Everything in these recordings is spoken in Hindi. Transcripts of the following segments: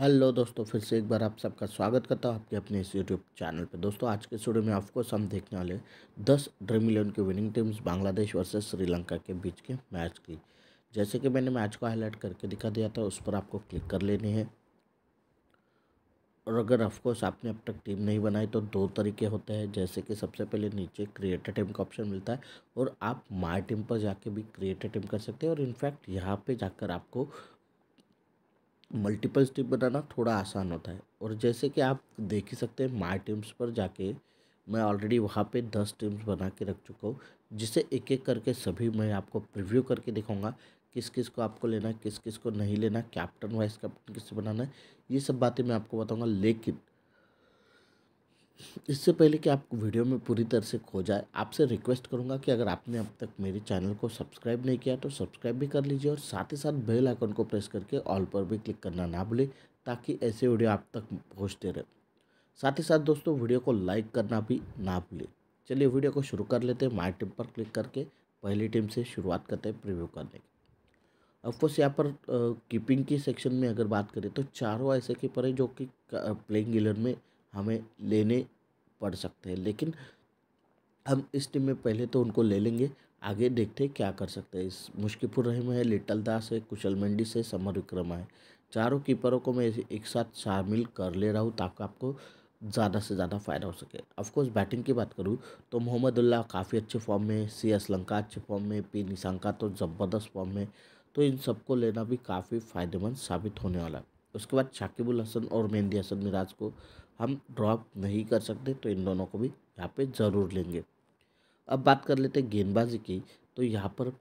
हेलो दोस्तों फिर से एक बार आप सबका स्वागत करता हूँ आपके अपने इस यूट्यूब चैनल पे दोस्तों आज के स्टूडियो में ऑफकोर्स हम देखने वाले दस ड्रीम इलेवन की winning teams Bangladesh versus Sri Lanka के बीच के मैच की जैसे कि मैंने मैच को हाईलाइट करके दिखा दिया था उस पर आपको क्लिक कर लेनी है और अगर ऑफकोर्स आपने अब तक टीम नहीं बनाई तो दो तरीके होते हैं जैसे कि सबसे पहले नीचे क्रिएटर टीम का ऑप्शन मिलता है और आप माई टीम पर जाके भी क्रिएटर टीम कर सकते हैं और इनफैक्ट यहाँ पे जाकर आपको मल्टीपल स्टेप बनाना थोड़ा आसान होता है और जैसे कि आप देख ही सकते हैं माई टीम्स पर जाके मैं ऑलरेडी वहाँ पे दस टीम्स बना के रख चुका हूँ जिसे एक एक करके सभी मैं आपको प्रिव्यू करके दिखाऊंगा किस किस को आपको लेना है किस किस को नहीं लेना कैप्टन वाइस कैप्टन किससे बनाना है ये सब बातें मैं आपको बताऊँगा लेकिन इससे पहले कि आप वीडियो में पूरी तरह से खो जाए आपसे रिक्वेस्ट करूंगा कि अगर आपने अब तक मेरे चैनल को सब्सक्राइब नहीं किया तो सब्सक्राइब भी कर लीजिए और साथ ही साथ बेल आइकन को प्रेस करके ऑल पर भी क्लिक करना ना भूलें ताकि ऐसे वीडियो आप तक पहुँचते रहे साथ ही साथ दोस्तों वीडियो को लाइक करना भी ना भूलें चलिए वीडियो को शुरू कर लेते हैं माई टीम पर क्लिक करके पहली टीम से शुरुआत करते हैं प्रिव्यू करने की ऑफकोर्स यहाँ पर कीपिंग की सेक्शन में अगर बात करें तो चारों ऐसे कीपर हैं जो कि प्लेइंग इलेवन में हमें लेने पढ़ सकते हैं लेकिन हम इस टीम में पहले तो उनको ले लेंगे आगे देखते हैं क्या कर सकते हैं इस मुश्किपुर रहीम है लिटल दास है कुशल मंडी से समर विक्रमा है चारों कीपरों को मैं एक साथ शामिल कर ले रहा हूँ ताकि आपको ज़्यादा से ज़्यादा फ़ायदा हो सके ऑफकोर्स बैटिंग की बात करूँ तो मोहम्मद उल्ला काफ़ी अच्छे फॉर्म में सी एस लंका अच्छे फॉर्म में पी निशांका तो ज़बरदस्त फॉर्म में तो इन सबको लेना भी काफ़ी फ़ायदेमंद साबित होने वाला है उसके बाद शाकिबुल हसन और मेहंदी हसन मिराज को हम ड्रॉप नहीं कर सकते तो इन दोनों को भी यहाँ पे ज़रूर लेंगे अब बात कर लेते हैं गेंदबाजी की तो यहाँ पर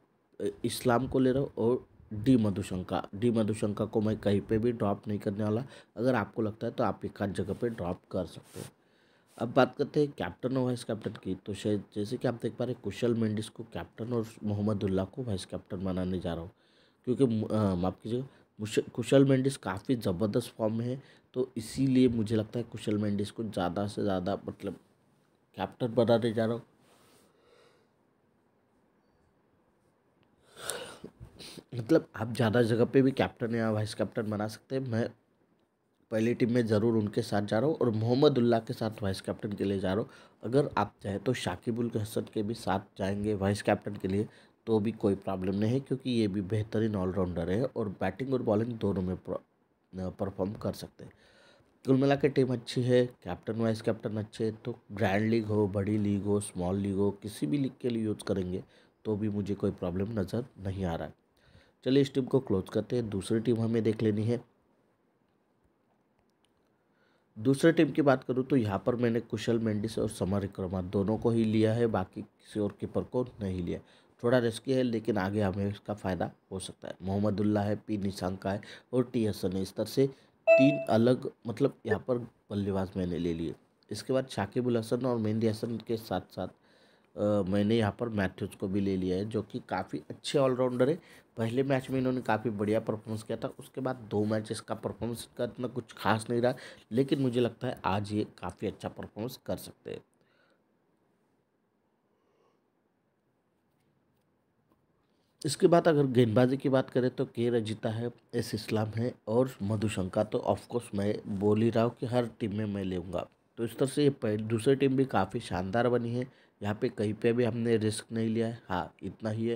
इस्लाम को ले रहा हूँ और डी मधुशंका डी मधुशंका को मैं कहीं पे भी ड्रॉप नहीं करने वाला अगर आपको लगता है तो आप एक आध जगह पे ड्रॉप कर सकते हैं अब बात करते हैं कैप्टन और वाइस कैप्टन की तो शायद जैसे कि आप देख पा रहे कुशल मेंडिस को कैप्टन और मोहम्मदुल्ला को वाइस कैप्टन बनाने जा रहा हूँ क्योंकि माफ़ कीजिएगा कुशल मेंडिस काफ़ी ज़बरदस्त फॉर्म में है तो इसीलिए मुझे लगता है कुशल मेंडिस को ज़्यादा से ज़्यादा मतलब कैप्टन बनाने जा रहा हूँ मतलब आप ज़्यादा जगह पे भी कैप्टन या वाइस कैप्टन बना सकते हैं मैं पहली टीम में ज़रूर उनके साथ जा रहा हूँ और मोहम्मद उल्ला के साथ वाइस कैप्टन के लिए जा रहा हूँ अगर आप चाहें तो शाकिबुल हसन के भी साथ जाएंगे वाइस कैप्टन के लिए तो भी कोई प्रॉब्लम नहीं है क्योंकि ये भी बेहतरीन ऑलराउंडर है और बैटिंग और बॉलिंग दोनों में परफॉर्म कर सकते हैं कुल मिला के टीम अच्छी है कैप्टन वाइस कैप्टन अच्छे हैं तो ग्रैंड लीग हो बड़ी लीग हो स्मॉल लीग हो किसी भी लीग के लिए यूज़ करेंगे तो भी मुझे कोई प्रॉब्लम नज़र नहीं आ रहा है चलिए इस टीम को क्लोज करते हैं दूसरी टीम हमें देख लेनी है दूसरे टीम की बात करूँ तो यहाँ पर मैंने कुशल मेंडिस और समर विक्रमा दोनों को ही लिया है बाकी किसी और कीपर को नहीं लिया थोड़ा रिस्की है लेकिन आगे हमें इसका फ़ायदा हो सकता है मोहम्मदुल्ला है पी निशांका है और टी हसन है इस तरह से तीन अलग मतलब यहाँ पर बल्लेबाज मैंने ले लिए इसके बाद शाकिबुल हसन और मेहंदी हसन के साथ साथ आ, मैंने यहाँ पर मैथ्यूज़ को भी ले लिया है जो कि काफ़ी अच्छे ऑलराउंडर है पहले मैच में इन्होंने काफ़ी बढ़िया परफॉर्मेंस किया था उसके बाद दो मैच इसका परफॉर्मेंस का इतना कुछ खास नहीं रहा लेकिन मुझे लगता है आज ये काफ़ी अच्छा परफॉर्मेंस कर सकते हैं इसके बाद अगर गेंदबाजी की बात करें तो के रजिता है एस इस्लाम है और मधुशंका तो ऑफकोर्स मैं बोल ही रहा हूँ कि हर टीम में मैं लूँगा तो इस तरह से ये दूसरी टीम भी काफ़ी शानदार बनी है यहाँ पे कहीं पे भी हमने रिस्क नहीं लिया है हाँ इतना ही है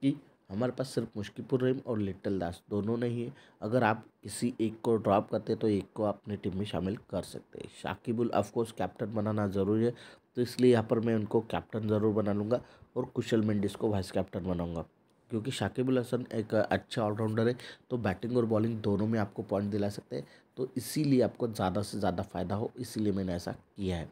कि हमारे पास सिर्फ मुश्किपुर रहीम और लिटल दास दोनों नहीं है अगर आप किसी एक को ड्रॉप करते तो एक को अपनी टीम में शामिल कर सकते हैं शाकिबुल ऑफकोर्स कैप्टन बनाना ज़रूरी है तो इसलिए यहाँ पर मैं उनको कैप्टन ज़रूर बना लूँगा और कुशल मेंडिस को वाइस कैप्टन बनाऊँगा क्योंकि शाकिबुल हसन एक अच्छा ऑलराउंडर है तो बैटिंग और बॉलिंग दोनों में आपको पॉइंट दिला सकते हैं तो इसीलिए आपको ज़्यादा से ज़्यादा फ़ायदा हो इसीलिए मैंने ऐसा किया है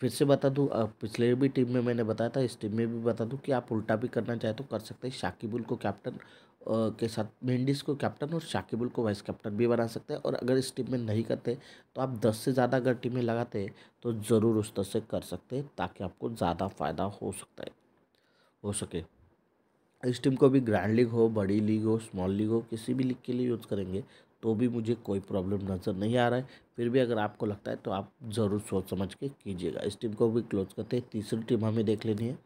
फिर से बता दूँ पिछले भी टीम में मैंने बताया था इस टीम में भी बता दूँ कि आप उल्टा भी करना चाहे तो कर सकते हैं शाकिबुल को कैप्टन के साथ मेंडिस को कैप्टन और शाकिबुल को वाइस कैप्टन भी बना सकते हैं और अगर इस टीम में नहीं करते तो आप दस से ज़्यादा अगर टीमें लगाते हैं तो ज़रूर उस तरह से कर सकते हैं ताकि आपको ज़्यादा फ़ायदा हो सकता है हो सके इस टीम को भी ग्रैंड लीग हो बड़ी लीग हो स्मॉल लीग हो किसी भी लीग के लिए यूज़ करेंगे तो भी मुझे कोई प्रॉब्लम नज़र नहीं आ रहा है फिर भी अगर आपको लगता है तो आप ज़रूर सोच समझ के कीजिएगा इस टीम को भी क्लोज करते हैं तीसरी टीम हमें देख लेनी है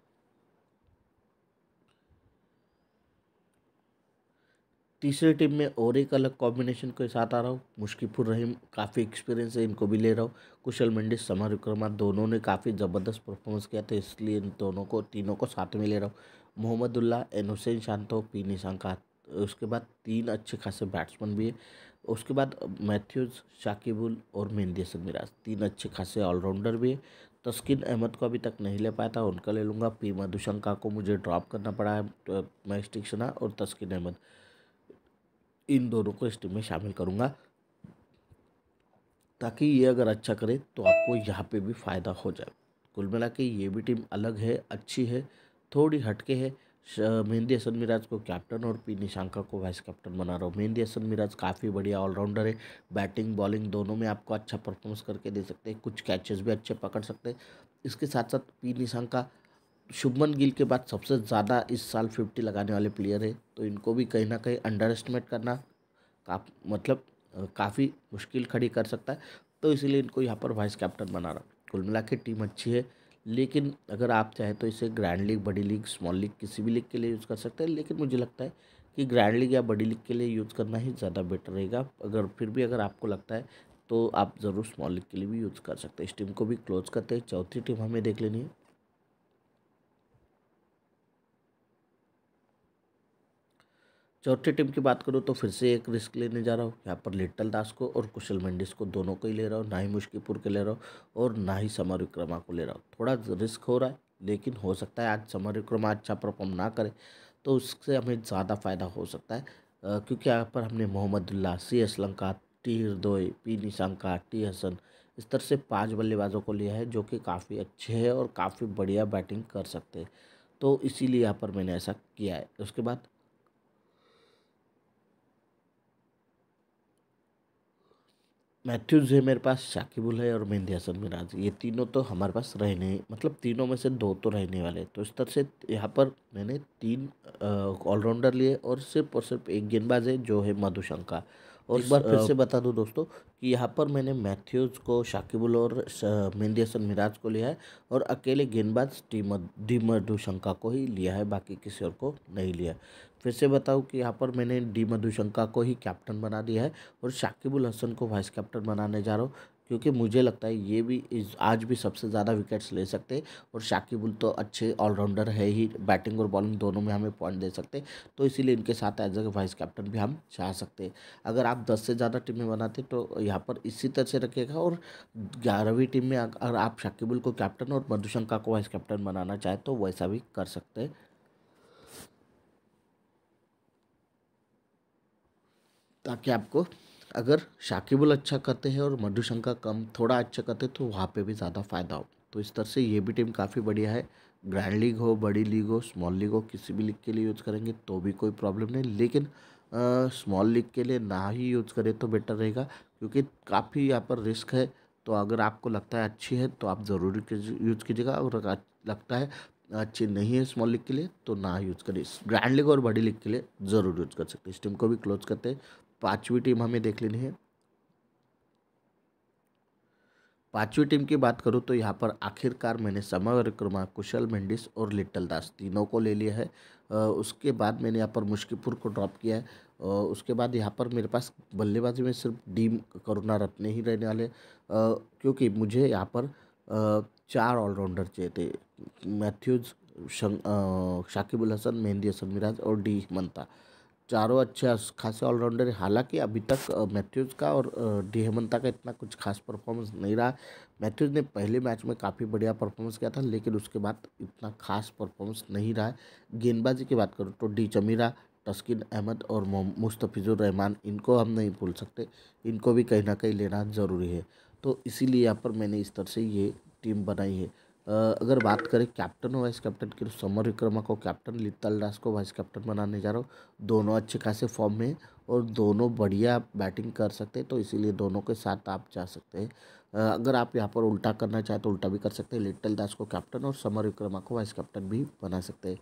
तीसरी टीम में और एक अलग कॉम्बिनेशन के साथ आ रहा हूँ मुश्किफुर रहीम काफ़ी एक्सपीरियंस है इनको भी ले रहा हूँ कुशल मंडी समर विक्रमा दोनों ने काफ़ी ज़बरदस्त परफॉर्मेंस किया था इसलिए इन दोनों को तीनों को साथ में ले रहा हूँ मोहम्मदुल्ला एन हुसैन शांतो पी निशांका उसके बाद तीन अच्छे खासे बैट्समैन भी है उसके बाद मैथ्यूज़ शाकिबुल और मेहंदी सिंह मिराज तीन अच्छे खासे ऑलराउंडर भी है तस्किन अहमद को अभी तक नहीं ले पाया था उनका ले लूँगा पी मधुशंका को मुझे ड्रॉप करना पड़ा है तो मैं स्टिक्सना और तस्किन अहमद इन दोनों को इस टीम में शामिल करूँगा ताकि ये अगर अच्छा करे तो आपको यहाँ पे भी फ़ायदा हो जाए कुल मिला के ये भी टीम अलग है अच्छी है थोड़ी हटके है मेहंदी हसन मिराज को कैप्टन और पी निशांका को वाइस कैप्टन बना रहा हूँ मेहंदी हसन मिराज काफ़ी बढ़िया ऑलराउंडर है बैटिंग बॉलिंग दोनों में आपको अच्छा परफॉर्मेंस करके दे सकते हैं कुछ कैचेस भी अच्छे पकड़ सकते हैं इसके साथ साथ पी निशांका शुभमन गिल के बाद सबसे ज़्यादा इस साल फिफ्टी लगाने वाले प्लेयर है तो इनको भी कहीं ना कहीं अंडर एस्टिमेट करना का मतलब काफ़ी मुश्किल खड़ी कर सकता है तो इसीलिए इनको यहाँ पर वाइस कैप्टन बना रहा हूँ कुल मिला टीम अच्छी है लेकिन अगर आप चाहें तो इसे ग्रैंड लीग बड़ी लीग स्मॉल लीग किसी भी लीग के लिए यूज़ कर सकते हैं लेकिन मुझे लगता है कि ग्रैंड लीग या बड़ी लीग के लिए यूज़ करना ही ज़्यादा बेटर रहेगा अगर फिर भी अगर आपको लगता है तो आप ज़रूर स्मॉल लीग के लिए भी यूज़ कर सकते हैं इस टीम को भी क्लोज करते हैं चौथी टीम हमें देख लेनी है चौथी टीम की बात करूँ तो फिर से एक रिस्क लेने जा रहा हूँ यहाँ पर लिटल दास को और कुशल मेंडिस को दोनों को ही ले रहा हूँ ना ही मुश्कीपुर के ले रहा हूँ और ना ही समर विक्रमा को ले रहा हूँ थोड़ा रिस्क हो रहा है लेकिन हो सकता है आज समर विक्रमा अच्छा परफॉर्म ना करे तो उससे हमें ज़्यादा फ़ायदा हो सकता है आ, क्योंकि यहाँ पर हमने Mahmudullah C Asalanka T Hridoy P Nissanka T Hasan इस तरह से पाँच बल्लेबाजों को लिया है जो कि काफ़ी अच्छे हैं और काफ़ी बढ़िया बैटिंग कर सकते हैं तो इसीलिए यहाँ पर मैंने ऐसा किया है उसके बाद मैथ्यूज है मेरे पास शाकिबुल है और मेहंदी हसन मिराज ये तीनों तो हमारे पास रहने मतलब तीनों में से दो तो रहने वाले तो इस तरह से यहाँ पर मैंने तीन ऑलराउंडर लिए और सिर्फ और सिर्फ एक गेंदबाज है जो है मधुशंका और एक बार फिर से बता दूँ दोस्तों कि यहाँ पर मैंने मैथ्यूज़ को शाकिबुल और मेहंदी हसन मिराज को लिया है और अकेले गेंदबाज डी मधुशंका को ही लिया है बाकी किसी और को नहीं लिया फिर से बताऊँ कि यहाँ पर मैंने डी मधुशंका को ही कैप्टन बना दिया है और शाकिबुल हसन को वाइस कैप्टन बनाने जा रहा हूँ क्योंकि मुझे लगता है ये भी इस आज भी सबसे ज़्यादा विकेट्स ले सकते और शाकिबुल तो अच्छे ऑलराउंडर है ही बैटिंग और बॉलिंग दोनों में हमें पॉइंट दे सकते तो इसीलिए इनके साथ एज ए वाइस कैप्टन भी हम चाह सकते अगर आप दस से ज़्यादा टीमें बनाते तो यहाँ पर इसी तरह से रखेगा और ग्यारहवीं टीम में अगर आप शाकिबुल को कैप्टन और मधुशंका को वाइस कैप्टन बनाना चाहें तो वैसा भी कर सकते हैं ताकि आपको अगर शाकिबुल अच्छा करते हैं और मधुशंका कम थोड़ा अच्छा करते तो वहाँ पे भी ज़्यादा फ़ायदा हो तो इस तरह से ये भी टीम काफ़ी बढ़िया है ग्रैंड लीग हो बड़ी लीग हो स्मॉल लीग हो किसी भी लीग के लिए यूज़ करेंगे तो भी कोई प्रॉब्लम नहीं लेकिन स्मॉल लीग के लिए ना ही यूज़ करें तो बेटर रहेगा क्योंकि काफ़ी यहाँ पर रिस्क है तो अगर आपको लगता है अच्छी है तो आप ज़रूर यूज़ कीजिएगा और लगता है अच्छी नहीं है स्मॉल लीग के लिए तो ना यूज़ करें ग्रैंड लीग और बड़ी लीग के लिए ज़रूर यूज़ कर सकते हैं इस टीम को भी क्लोज करते हैं पांचवी टीम हमें देख लेनी है पांचवी टीम की बात करूँ तो यहाँ पर आखिरकार मैंने समय विक्रमा कुशल मेंडिस और लिटल दास तीनों को ले लिया है उसके बाद मैंने यहाँ पर मुश्किपुर को ड्रॉप किया है उसके बाद यहाँ पर मेरे पास बल्लेबाजी में सिर्फ डीम करुणा रत्ने ही रहने वाले क्योंकि मुझे यहाँ पर चार ऑलराउंडर चाहिए थे मैथ्यूज़ शाकिबुल हसन मेहंदी हसन मिराज और डी मंता चारों अच्छे खासे ऑलराउंडर है हालांकि अभी तक मैथ्यूज़ का और डी हेमंता का इतना कुछ खास परफॉर्मेंस नहीं रहा मैथ्यूज़ ने पहले मैच में काफ़ी बढ़िया परफॉर्मेंस किया था लेकिन उसके बाद इतना खास परफॉर्मेंस नहीं रहा गेंदबाजी की बात करूँ तो डी चमीरा तस्किन अहमद और मुस्तफ़िज़ुर रहमान इनको हम नहीं भूल सकते इनको भी कहीं ना कहीं लेना ज़रूरी है तो इसीलिए यहाँ पर मैंने इस तरह से ये टीम बनाई है अगर बात करें कैप्टन और वाइस कैप्टन की तो समर विक्रमा को कैप्टन लित्तल दास को वाइस कैप्टन बनाने जा रहा हूँ दोनों अच्छे खासे फॉर्म में और दोनों बढ़िया बैटिंग कर सकते हैं तो इसीलिए दोनों के साथ आप जा सकते हैं अगर आप यहाँ पर उल्टा करना चाहें तो उल्टा भी कर सकते हैं लिट्टल दास को कैप्टन और समर विक्रमा को वाइस कैप्टन भी बना सकते हैं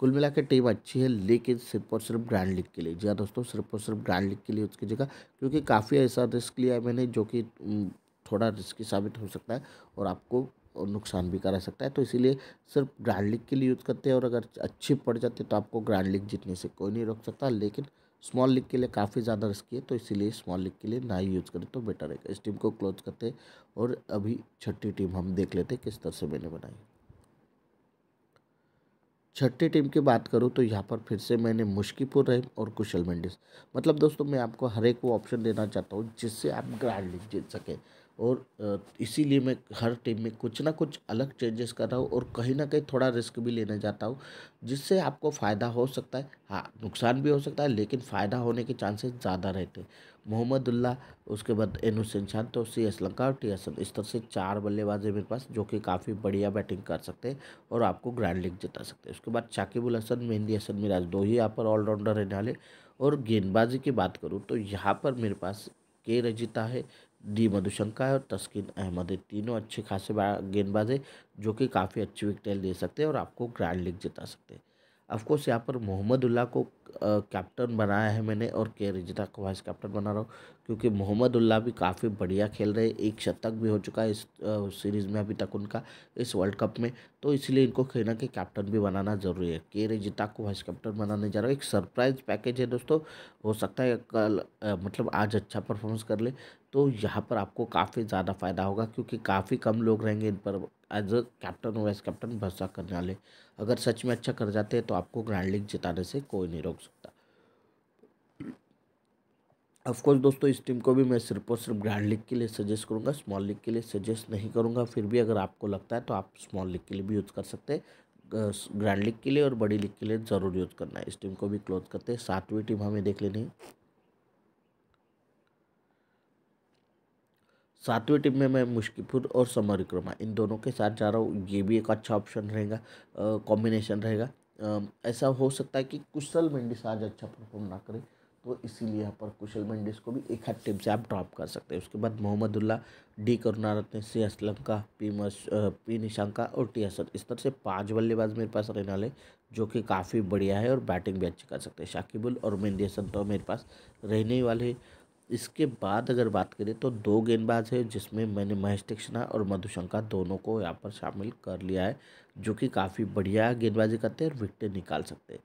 कुल मिला के टीम अच्छी है लेकिन सिर्फ और सिर्फ ग्रैंड लीग के लिए जी हाँ दोस्तों सिर्फ और सिर्फ ग्रैंड लीग के लिए उसकी जगह क्योंकि काफ़ी ऐसा रिस्क लिया है मैंने जो कि थोड़ा रिस्की साबित हो सकता है और आपको और नुकसान भी करा सकता है तो इसीलिए सिर्फ ग्रैंडलिक के लिए यूज़ करते हैं और अगर अच्छी पड़ जाती है तो आपको ग्रैंडलिक जीतने से कोई नहीं रोक सकता लेकिन स्मॉल लीग के लिए काफ़ी ज़्यादा रिस्की है तो इसीलिए स्मॉल लीग के लिए ना ही यूज़ करें तो बेटर रहेगा इस टीम को क्लोज करते और अभी छठी टीम हम देख लेते किस तरह से मैंने बनाई छठी टीम की बात करूं तो यहाँ पर फिर से मैंने मुश्कीपुर रहीम और कुशल मेंडिस मतलब दोस्तों मैं आपको हर एक वो ऑप्शन देना चाहता हूँ जिससे आप ग्रैंड लीग जीत सकें और इसीलिए मैं हर टीम में कुछ ना कुछ अलग चेंजेस कर रहा हूँ और कहीं ना कहीं थोड़ा रिस्क भी लेने जाता हूँ जिससे आपको फ़ायदा हो सकता है हाँ नुकसान भी हो सकता है लेकिन फ़ायदा होने के चांसेस ज़्यादा रहते हैं मोहम्मदुल्ला उसके बाद एनुसिन शान तो सी एस लंका और टी एस इस तरह से चार बल्लेबाज है मेरे पास जो कि काफ़ी बढ़िया बैटिंग कर सकते हैं और आपको ग्रैंड लीग जिता सकते हैं उसके बाद शाकिबुल हसन मेहंदी हसन मिराज दो ही यहाँ पर ऑलराउंडर रहने वाले और गेंदबाजी की बात करूँ तो यहाँ पर मेरे पास के रजिता है डी मधुशंका और तस्किन अहमद है तीनों अच्छे खासे गेंदबाज है जो कि काफ़ी अच्छी विकटें दे सकते हैं और आपको ग्रैंड लीग जिता सकते हैं अफकोर्स यहाँ पर मोहम्मद उल्ला को कैप्टन बनाया है मैंने और के रिजिता को वाइस कैप्टन बना रहा हूँ क्योंकि मोहम्मद उल्ला भी काफ़ी बढ़िया खेल रहे हैं एक शतक भी हो चुका है इस सीरीज़ में अभी तक उनका इस वर्ल्ड कप में तो इसलिए इनको खेलना के कैप्टन भी बनाना ज़रूरी है के रिजिता को वाइस कैप्टन बनाने जा रहा हूँ एक सरप्राइज पैकेज है दोस्तों हो सकता है कल मतलब आज अच्छा परफॉर्मेंस कर ले तो यहाँ पर आपको काफ़ी ज़्यादा फ़ायदा होगा क्योंकि काफ़ी कम लोग रहेंगे इन पर as a captain vice captain भरोसा करने वाले अगर सच में अच्छा कर जाते हैं तो आपको ग्रैंड लीग जिताने से कोई नहीं रोक सकता ऑफकोर्स दोस्तों इस टीम को भी मैं सिर्फ और सिर्फ ग्रैंड लीग के लिए सजेस्ट करूँगा स्मॉल लीग के लिए सजेस्ट नहीं करूँगा फिर भी अगर आपको लगता है तो आप स्मॉल लीग के लिए भी यूज़ कर सकते हैं ग्रैंड लीग के लिए और बड़ी लीग के लिए ज़रूर यूज़ करना है इस टीम को भी क्लोज करते हैं सातवीं टीम हमें देख लेनी है सातवें टीम में मैं मुश्किपुर और समरिक्रमा इन दोनों के साथ जा रहा हूँ ये भी एक अच्छा ऑप्शन रहेगा कॉम्बिनेशन रहेगा ऐसा हो सकता है कि कुशल मेंडिस आज अच्छा परफॉर्म ना करे तो इसीलिए यहाँ पर कुशल मेंडिस को भी एक हद टीम से आप ड्रॉप कर सकते हैं उसके बाद Mahmudullah D Karunaratne C Asalanka P मश पी निशांका और टी असद इस तरह से पांच बल्लेबाज मेरे पास रहने वाले जो कि काफ़ी बढ़िया है और बैटिंग भी अच्छी कर सकते हैं शाकिबुल और मेहंदी हसन तो मेरे पास रहने वाले इसके बाद अगर बात करें तो दो गेंदबाज है जिसमें मैंने महेश तीक्षणा और मधुशंका दोनों को यहाँ पर शामिल कर लिया है जो कि काफ़ी बढ़िया गेंदबाजी करते हैं और विकटें निकाल सकते हैं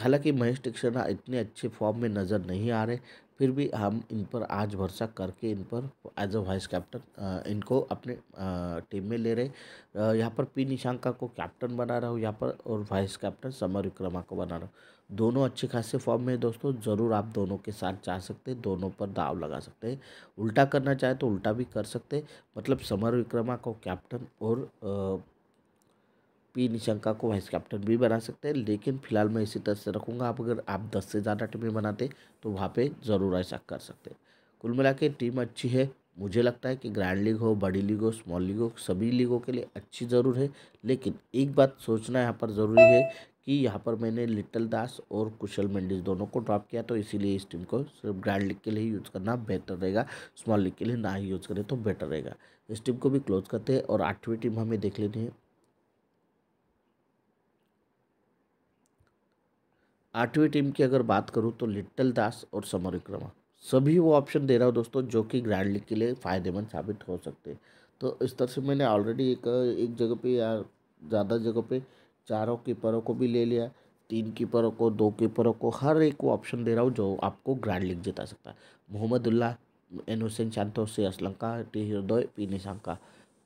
हालांकि महेश तीक्षणा इतने अच्छे फॉर्म में नज़र नहीं आ रहे फिर भी हम इन पर आज भरोसा करके इन पर एज अ वाइस कैप्टन इनको अपने टीम में ले रहे यहाँ पर पी निशांका को कैप्टन बना रहा हूँ यहाँ पर और वाइस कैप्टन समर विक्रमा को बना रहा हूँ दोनों अच्छे खासे फॉर्म में दोस्तों ज़रूर आप दोनों के साथ जा सकते हैं दोनों पर दाव लगा सकते हैं उल्टा करना चाहे तो उल्टा भी कर सकते हैं मतलब समर विक्रमा को कैप्टन और पी निशंका को वाइस कैप्टन भी बना सकते हैं लेकिन फिलहाल मैं इसी तरह से रखूँगा आप अगर आप दस से ज़्यादा टीमें बनाते तो वहाँ पर ज़रूर ऐसा कर सकते हैं कुल मिला टीम अच्छी है मुझे लगता है कि ग्रैंड लीग हो बड़ी लीग हो स्मॉल लीग हो सभी लीगों के लिए अच्छी ज़रूर है लेकिन एक बात सोचना यहाँ पर ज़रूरी है कि यहाँ पर मैंने लिटिल दास और कुशल मेंडिस दोनों को ड्रॉप किया तो इसीलिए इस टीम को सिर्फ ग्रैंड लीग के लिए यूज़ करना बेहतर रहेगा स्मॉल लीग के लिए ना ही यूज़ करें तो बेटर रहेगा इस टीम को भी क्लोज करते हैं और आठवीं टीम हमें देख लेनी है आठवीं टीम की अगर बात करूँ तो लिट्टल दास और समरिक्रमा सभी वो ऑप्शन दे रहा हूँ दोस्तों जो कि ग्रैंड लीग के लिए फ़ायदेमंद साबित हो सकते हैं तो इस तरह से मैंने ऑलरेडी एक एक जगह पे या ज़्यादा जगह पे चारों कीपरों को भी ले लिया तीन कीपरों को दो कीपरों को हर एक को ऑप्शन दे रहा हूँ जो आपको ग्रैंड लीग जिता सकता है मोहम्मदुल्ला एन हुसैन शांतो से असलंका टी हृदय पी निशांका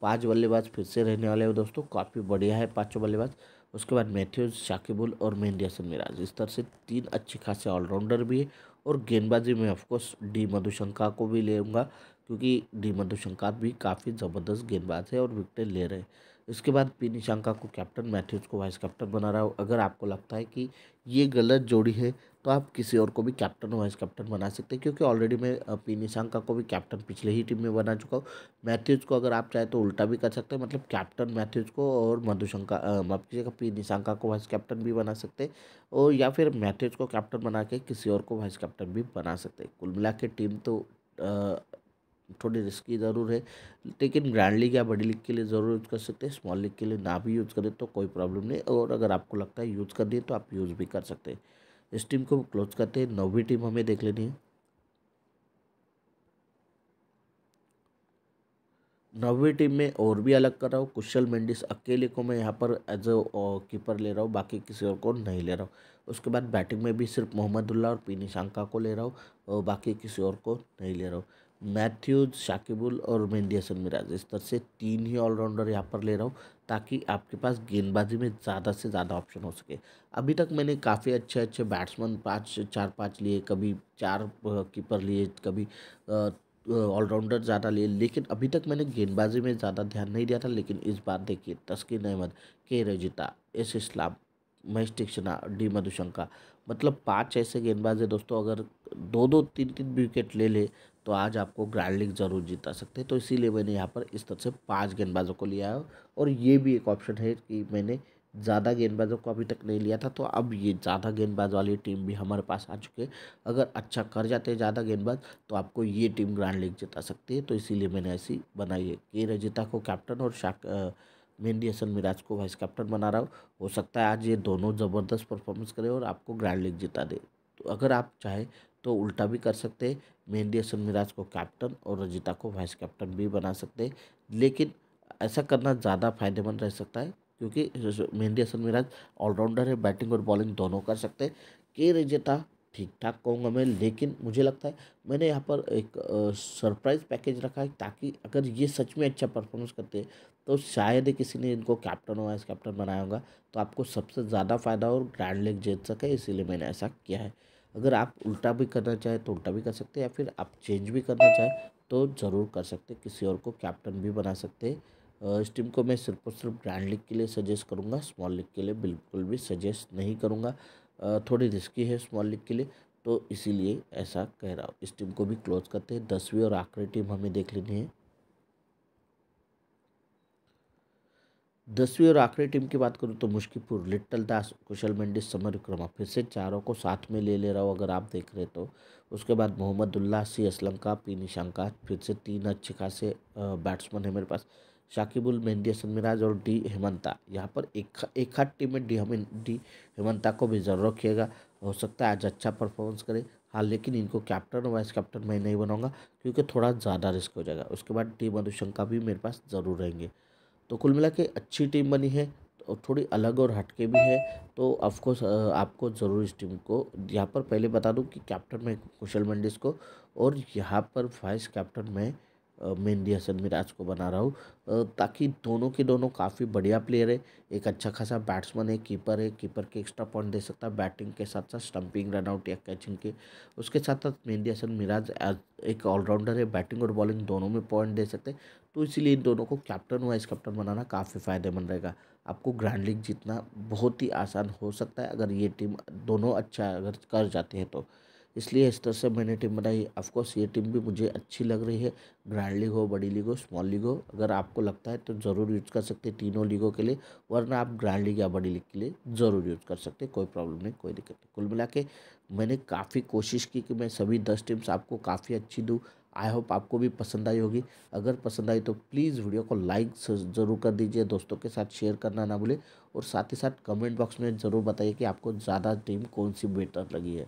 पाँच बल्लेबाज फिर से रहने वाले हैं दोस्तों काफ़ी बढ़िया है पाँचों बल्लेबाज उसके बाद मैथ्यूज शाकिबुल और मेहंदी हसन मिराज इस तरह से तीन अच्छे खासे ऑलराउंडर भी है और गेंदबाजी में ऑफकोर्स डी मधुशंका को भी लेऊंगा क्योंकि डी मधुशंका भी काफ़ी ज़बरदस्त गेंदबाज है और विकटें ले रहे हैं इसके बाद पी निशांका को कैप्टन मैथ्यूज को वाइस कैप्टन बना रहा हूँ अगर आपको लगता है कि ये गलत जोड़ी है तो आप किसी और को भी कैप्टन वाइस कैप्टन बना सकते हैं क्योंकि ऑलरेडी मैं पी निशांका को भी कैप्टन पिछले ही टीम में बना चुका हूँ मैथ्यूज को अगर आप चाहें तो उल्टा भी कर सकते हैं मतलब कैप्टन मैथ्यूज को और मधुशंका माफ कीजिएगा पी निशांका को वाइस कैप्टन भी बना सकते हैं और या फिर मैथ्यूज को कैप्टन बना के किसी और को वाइस कैप्टन भी बना सकते हैं कुल मिला के टीम तो थोड़ी रिस्की ज़रूर है लेकिन ग्रैंड लीग या बड़ी लीग के लिए ज़रूर यूज़ कर सकते हैं स्मॉल लीग के लिए ना भी यूज़ करें तो कोई प्रॉब्लम नहीं और अगर आपको लगता है यूज़ कर दिए तो आप यूज़ भी कर सकते हैं इस टीम को क्लोज करते हैं नौवीं टीम हमें देख लेनी है नौवीं टीम में और भी अलग कर रहा हूँ कुशल मेंडिस अकेले को मैं यहाँ पर एज अ कीपर ले रहा हूँ बाकी किसी और को नहीं ले रहा हूँ उसके बाद बैटिंग में भी सिर्फ मोहम्मदुल्ला और पीनी शांका को ले रहा हूँ और बाकी किसी और को नहीं ले रहा हूँ मैथ्यूज शाकिबुल और मेंडियासन मिराज इस तरह से तीन ही ऑलराउंडर यहाँ पर ले रहा हूँ ताकि आपके पास गेंदबाजी में ज़्यादा से ज़्यादा ऑप्शन हो सके अभी तक मैंने काफ़ी अच्छे अच्छे बैट्समैन पाँच चार पाँच लिए कभी चार कीपर लिए कभी ऑलराउंडर ज़्यादा लिए लेकिन अभी तक मैंने गेंदबाजी में ज़्यादा ध्यान नहीं दिया था लेकिन इस बार देखिए Taskin Ahmed K Rajitha S Islam Maheesh Theekshana D Madushanka मतलब पांच ऐसे गेंदबाज है दोस्तों अगर दो दो तीन तीन विकेट ले ले तो आज आपको ग्रैंड लीग जरूर जीता सकते हैं तो इसीलिए मैंने यहाँ पर इस तरह से पाँच गेंदबाजों को लिया है और ये भी एक ऑप्शन है कि मैंने ज़्यादा गेंदबाजों को अभी तक नहीं लिया था तो अब ये ज़्यादा गेंदबाज वाली टीम भी हमारे पास आ चुके अगर अच्छा कर जाते हैं ज़्यादा गेंदबाज तो आपको ये टीम ग्रैंड लीग जिता सकती है तो इसीलिए मैंने ऐसी बनाई है के रजिता को कैप्टन और शाक मेहंदी हसन मिराज को वाइस कैप्टन बना रहा हूँ हो सकता है आज ये दोनों ज़बरदस्त परफॉर्मेंस करें और आपको ग्रैंड लीग जिता दे तो अगर आप चाहें तो उल्टा भी कर सकते मेहंदी हसन मिराज को कैप्टन और रजिता को वाइस कैप्टन भी बना सकते लेकिन ऐसा करना ज़्यादा फायदेमंद रह सकता है क्योंकि मेहंदी हसन मिराज ऑलराउंडर है बैटिंग और बॉलिंग दोनों कर सकते हैं के रजिता ठीक ठाक कहूँगा मैं लेकिन मुझे लगता है मैंने यहाँ पर एक सरप्राइज़ पैकेज रखा है ताकि अगर ये सच में अच्छा परफॉर्मेंस करते हैं तो शायद ही किसी ने इनको कैप्टन और वाइस कैप्टन बनाया होगा तो आपको सबसे ज़्यादा फ़ायदा और ग्रैंड लेग जीत सके इसीलिए मैंने ऐसा किया है अगर आप उल्टा भी करना चाहें तो उल्टा भी कर सकते हैं या फिर आप चेंज भी करना चाहें तो ज़रूर कर सकते किसी और को कैप्टन भी बना सकते इस टीम को मैं सिर्फ और सिर्फ ग्रैंड लीग के लिए सजेस्ट करूँगा स्मॉल लीग के लिए बिल्कुल भी सजेस्ट नहीं करूँगा थोड़ी रिस्की है स्मॉल लीग के लिए तो इसीलिए ऐसा कह रहा हूँ इस टीम को भी क्लोज करते हैं दसवीं और आखिरी टीम हमें देख लेनी है दसवीं और आखिरी टीम की बात करूँ तो मुश्किपुर लिट्टल दास कुशल मंडी समर विक्रमा फिर से चारों को साथ में ले ले रहा हूँ अगर आप देख रहे तो उसके बाद Mahmudullah C Asalanka P Nissanka फिर से तीन अच्छे खासे बैट्समैन है मेरे पास शाकिबुल मेहंदी हसन मिराज और डी हेमंता यहाँ पर एक एक हाथ टीम में डी हम डी हेमंता को भी ज़रूर रखिएगा हो सकता है आज अच्छा परफॉर्मेंस करे हाँ लेकिन इनको कैप्टन और वाइस कैप्टन मैं नहीं बनाऊंगा क्योंकि थोड़ा ज़्यादा रिस्क हो जाएगा उसके बाद डी मधुशंका भी मेरे पास ज़रूर रहेंगे तो कुल मिला के अच्छी टीम बनी है और थोड़ी अलग और हटके भी है तो ऑफकोर्स आपको ज़रूर इस टीम को यहाँ पर पहले बता दूँ कि कैप्टन में कुशल मंडिस को और यहाँ पर वाइस कैप्टन में मेहंदी हसन मिराज को बना रहा हूँ ताकि दोनों के दोनों काफ़ी बढ़िया प्लेयर है एक अच्छा खासा बैट्समैन है कीपर है कीपर के एक्स्ट्रा पॉइंट दे सकता है बैटिंग के साथ साथ स्टंपिंग रनआउट या कैचिंग के उसके साथ साथ मेहंदी हसन मिराज एक ऑलराउंडर है बैटिंग और बॉलिंग दोनों में पॉइंट दे सकते हैं तो इसीलिए इन दोनों को कैप्टन वाइस कैप्टन बनाना काफ़ी फ़ायदेमंद रहेगा आपको ग्रैंड लीग जीतना बहुत ही आसान हो सकता है अगर ये टीम दोनों अच्छा अगर कर जाती है तो इसलिए इस तरह से मैंने टीम बनाई ऑफकोर्स ये टीम भी मुझे अच्छी लग रही है ग्रैंड लीग हो बड़ी लीग हो स्मॉल लीग हो अगर आपको लगता है तो ज़रूर यूज़ कर सकते हैं तीनों लीगों के लिए वरना आप ग्रैंड लीग या बड़ी लीग के लिए ज़रूर यूज़ कर सकते हैं कोई प्रॉब्लम नहीं कोई दिक्कत नहीं कुल मिला के मैंने काफ़ी कोशिश की कि मैं सभी दस टीम्स आपको काफ़ी अच्छी दूँ आई होप आपको भी पसंद आई होगी अगर पसंद आई तो प्लीज़ वीडियो को लाइक ज़रूर कर दीजिए दोस्तों के साथ शेयर करना ना भूलें और साथ ही साथ कमेंट बॉक्स में ज़रूर बताइए कि आपको ज़्यादा टीम कौन सी बेटर लगी है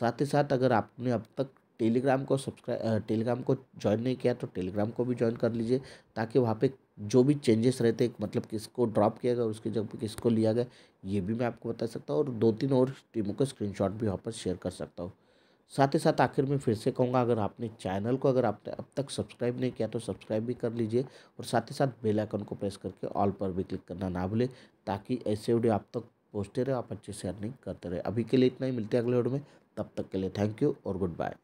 साथ ही साथ अगर आपने अब तक टेलीग्राम को सब्सक्राइब टेलीग्राम को ज्वाइन नहीं किया तो टेलीग्राम को भी ज्वाइन कर लीजिए ताकि वहाँ पे जो भी चेंजेस रहते मतलब किसको ड्रॉप किया गया उसकी जगह किसको लिया गया ये भी मैं आपको बता सकता हूँ और दो तीन और टीमों का स्क्रीनशॉट भी वहाँ पर शेयर कर सकता हूँ साथ ही साथ आखिर में फिर से कहूँगा अगर आपने चैनल को अगर आपने अब तक सब्सक्राइब नहीं किया तो सब्सक्राइब भी कर लीजिए और साथ ही साथ बेल आइकन को प्रेस करके ऑल पर भी क्लिक करना ना भूलें ताकि ऐसे वीडियो आप तक पहुँचते रहे आप अच्छे से अर्निंग करते रहे अभी के लिए इतना ही मिलते हैं अगले वीडियो में तब तक के लिए थैंक यू और गुड बाय